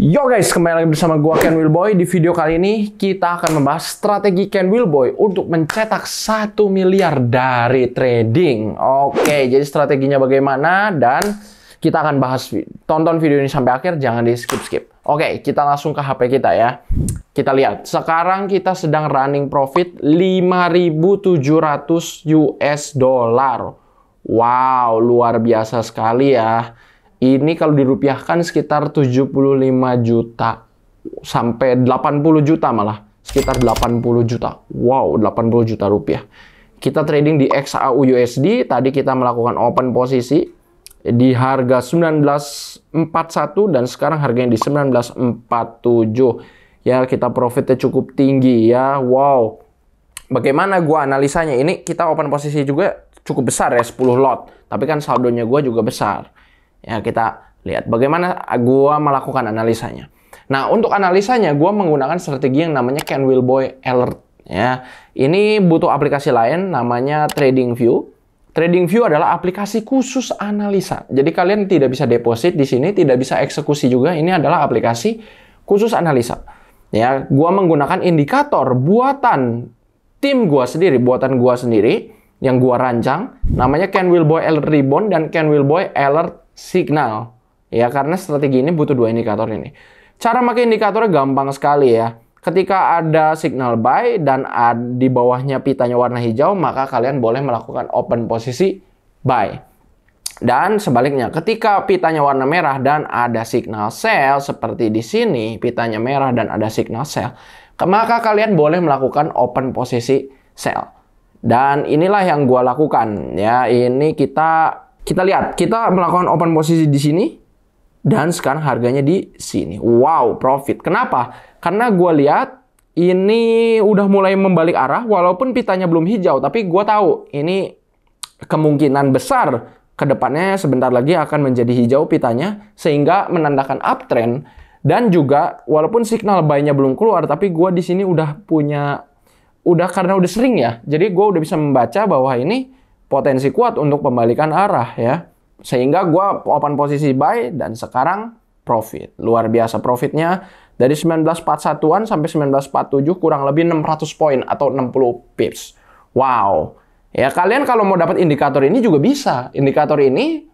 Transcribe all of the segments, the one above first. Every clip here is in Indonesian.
Yo guys, kembali lagi bersama gua Ken Wilboy. Di video kali ini kita akan membahas strategi Ken Wilboy untuk mencetak 1 miliar dari trading. Oke, jadi strateginya bagaimana dan kita akan bahas tonton video ini sampai akhir, jangan di skip-skip. Oke, kita langsung ke HP kita ya. Kita lihat, sekarang kita sedang running profit 5.700 US dollar. Wow, luar biasa sekali ya. Ini kalau dirupiahkan sekitar 75 juta sampai 80 juta malah. Sekitar 80 juta. Wow, 80 juta rupiah. Kita trading di XAU USD. Tadi kita melakukan open posisi di harga 1941 dan sekarang harganya di 1947. Ya, kita profitnya cukup tinggi ya. Wow. Bagaimana gua analisanya? Ini kita open posisi juga cukup besar ya 10 lot. Tapi kan saldonya gua juga besar. Ya, kita lihat bagaimana gua melakukan analisanya. Nah, untuk analisanya gua menggunakan strategi yang namanya Ken Wilboy Alert ya. Ini butuh aplikasi lain namanya TradingView. TradingView adalah aplikasi khusus analisa. Jadi kalian tidak bisa deposit di sini, tidak bisa eksekusi juga. Ini adalah aplikasi khusus analisa. Ya, gua menggunakan indikator buatan tim gua sendiri, buatan gua sendiri yang gua rancang namanya Ken Wilboy Alert Ribbon dan Ken Wilboy Alert Signal. Ya, karena strategi ini butuh dua indikator ini. Cara pakai indikatornya gampang sekali ya. Ketika ada signal buy dan di bawahnya pitanya warna hijau, maka kalian boleh melakukan open posisi buy. Dan sebaliknya, ketika pitanya warna merah dan ada signal sell seperti di sini, pitanya merah dan ada signal sell, maka kalian boleh melakukan open posisi sell. Dan inilah yang gua lakukan ya. Ini kita kita lihat, kita melakukan open posisi di sini dan sekarang harganya di sini. Wow, profit. Kenapa? Karena gua lihat ini udah mulai membalik arah walaupun pitanya belum hijau tapi gue tahu ini kemungkinan besar kedepannya sebentar lagi akan menjadi hijau pitanya sehingga menandakan uptrend dan juga walaupun signal buy-nya belum keluar tapi gue di sini udah punya udah karena udah sering ya. Jadi gue udah bisa membaca bahwa ini potensi kuat untuk pembalikan arah ya. Sehingga gue open posisi buy dan sekarang profit. Luar biasa profitnya dari 1941-an sampai 1947 kurang lebih 600 poin atau 60 pips. Wow. Ya kalian kalau mau dapat indikator ini juga bisa. Indikator ini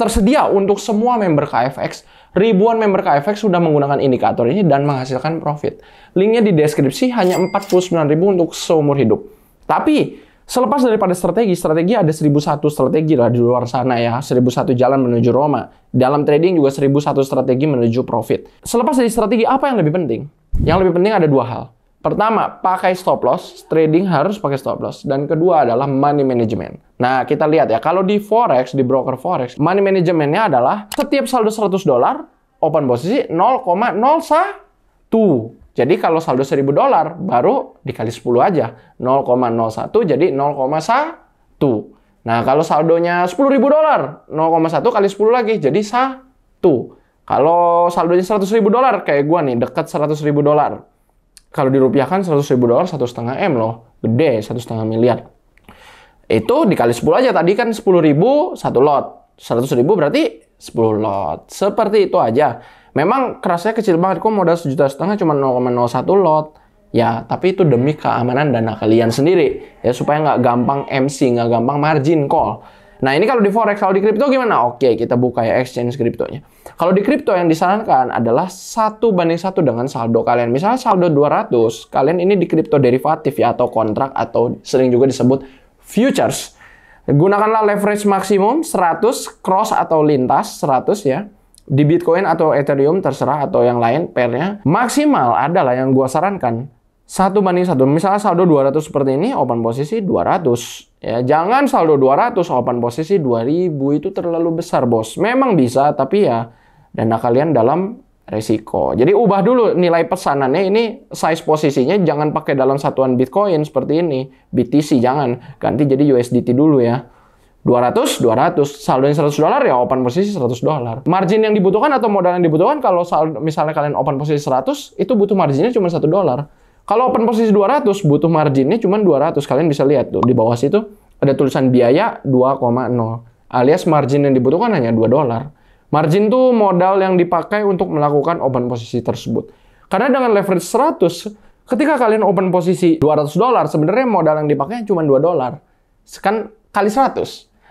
tersedia untuk semua member KFX Ribuan member KFX sudah menggunakan indikator ini dan menghasilkan profit. Linknya di deskripsi hanya 49.000 untuk seumur hidup. Tapi selepas daripada strategi, strategi ada 1001 strategi lah di luar sana ya, 1001 jalan menuju Roma. Dalam trading juga 1001 strategi menuju profit. Selepas dari strategi apa yang lebih penting? Yang lebih penting ada dua hal. Pertama, pakai stop loss. Trading harus pakai stop loss. Dan kedua adalah money management. Nah, kita lihat ya. Kalau di forex, di broker forex, money managementnya adalah setiap saldo 100 dolar, open posisi 0,01. Jadi kalau saldo 1000 dolar, baru dikali 10 aja. 0,01 jadi 0,1. Nah, kalau saldonya 10.000 dolar, 0,1 kali 10 lagi jadi 1. Kalau saldonya 100.000 dolar kayak gua nih, dekat 100.000 dolar kalau dirupiahkan 100 ribu dolar satu setengah m loh, gede satu setengah miliar. Itu dikali 10 aja tadi kan 10 ribu satu lot, 100 ribu berarti 10 lot. Seperti itu aja. Memang kerasnya kecil banget, kok modal sejuta setengah cuma 0,01 lot. Ya, tapi itu demi keamanan dana kalian sendiri. Ya, supaya nggak gampang MC, nggak gampang margin call. Nah, ini kalau di forex, kalau di kripto gimana? Oke, kita buka ya exchange kriptonya. Kalau di kripto yang disarankan adalah satu banding satu dengan saldo kalian. Misalnya saldo 200, kalian ini di kripto derivatif ya atau kontrak atau sering juga disebut futures. Gunakanlah leverage maksimum 100 cross atau lintas 100 ya di Bitcoin atau Ethereum terserah atau yang lain pairnya maksimal adalah yang gua sarankan satu banding satu misalnya saldo 200 seperti ini open posisi 200 Ya, jangan saldo 200 open posisi 2000 itu terlalu besar, Bos. Memang bisa, tapi ya dana kalian dalam resiko. Jadi ubah dulu nilai pesanannya ini size posisinya jangan pakai dalam satuan Bitcoin seperti ini, BTC jangan, ganti jadi USDT dulu ya. 200, 200, saldo yang 100 dolar ya open posisi 100 dolar. Margin yang dibutuhkan atau modal yang dibutuhkan kalau misalnya kalian open posisi 100, itu butuh marginnya cuma 1 dolar. Kalau open posisi 200 butuh marginnya cuma 200. Kalian bisa lihat tuh di bawah situ ada tulisan biaya 2,0 alias margin yang dibutuhkan hanya 2 dolar. Margin tuh modal yang dipakai untuk melakukan open posisi tersebut. Karena dengan leverage 100, ketika kalian open posisi 200 dolar, sebenarnya modal yang dipakai cuma 2 dolar. Kan kali 100.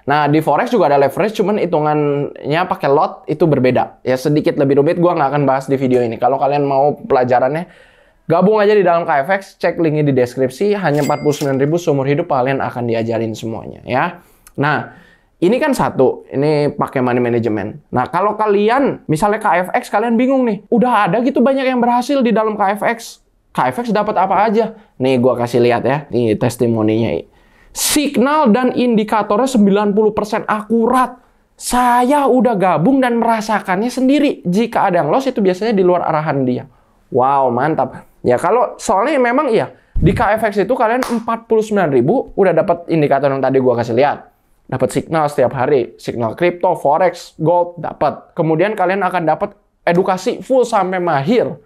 Nah, di forex juga ada leverage, cuman hitungannya pakai lot itu berbeda. Ya sedikit lebih rumit, gue nggak akan bahas di video ini. Kalau kalian mau pelajarannya, Gabung aja di dalam KFX, cek linknya di deskripsi. Hanya ribu, seumur hidup kalian akan diajarin semuanya ya. Nah, ini kan satu, ini pakai money management. Nah, kalau kalian misalnya KFX kalian bingung nih, udah ada gitu banyak yang berhasil di dalam KFX. KFX dapat apa aja? Nih gua kasih lihat ya. Nih testimoninya. Signal dan indikatornya 90% akurat. Saya udah gabung dan merasakannya sendiri. Jika ada yang loss itu biasanya di luar arahan dia. Wow, mantap. Ya kalau soalnya memang iya di KFX itu kalian 49.000 udah dapat indikator yang tadi gua kasih lihat. Dapat signal setiap hari, signal kripto, forex, gold dapat. Kemudian kalian akan dapat edukasi full sampai mahir.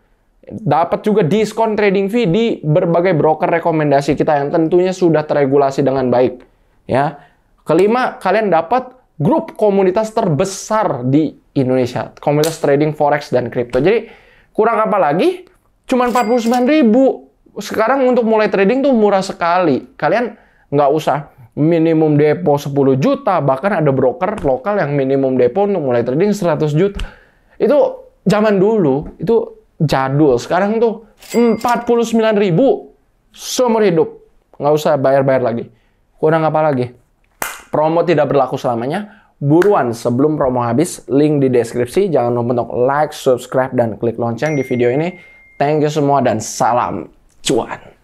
Dapat juga diskon trading fee di berbagai broker rekomendasi kita yang tentunya sudah teregulasi dengan baik. Ya. Kelima, kalian dapat grup komunitas terbesar di Indonesia, komunitas trading forex dan kripto. Jadi kurang apa lagi? Cuman 49 ribu. Sekarang untuk mulai trading tuh murah sekali. Kalian nggak usah minimum depo 10 juta, bahkan ada broker lokal yang minimum depo untuk mulai trading 100 juta. Itu zaman dulu, itu jadul. Sekarang tuh 49 ribu seumur hidup. Nggak usah bayar-bayar lagi. Kurang apa lagi? Promo tidak berlaku selamanya. Buruan sebelum promo habis, link di deskripsi. Jangan lupa untuk like, subscribe, dan klik lonceng di video ini Thank you semua dan salam cuan.